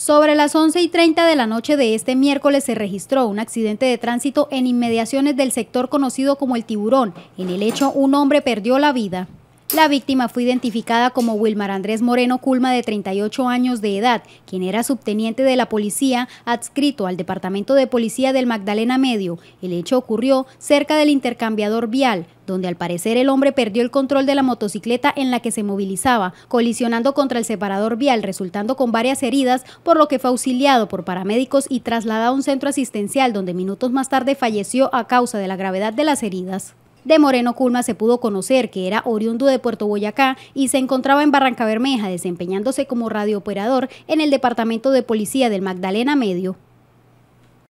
Sobre las 11 y 30 de la noche de este miércoles se registró un accidente de tránsito en inmediaciones del sector conocido como El Tiburón. En el hecho, un hombre perdió la vida. La víctima fue identificada como Wilmar Andrés Moreno Culma, de 38 años de edad, quien era subteniente de la policía adscrito al Departamento de Policía del Magdalena Medio. El hecho ocurrió cerca del intercambiador vial, donde al parecer el hombre perdió el control de la motocicleta en la que se movilizaba, colisionando contra el separador vial, resultando con varias heridas, por lo que fue auxiliado por paramédicos y trasladado a un centro asistencial, donde minutos más tarde falleció a causa de la gravedad de las heridas. De Moreno Culma se pudo conocer que era oriundo de Puerto Boyacá y se encontraba en Barranca Bermeja desempeñándose como radiooperador en el Departamento de Policía del Magdalena Medio.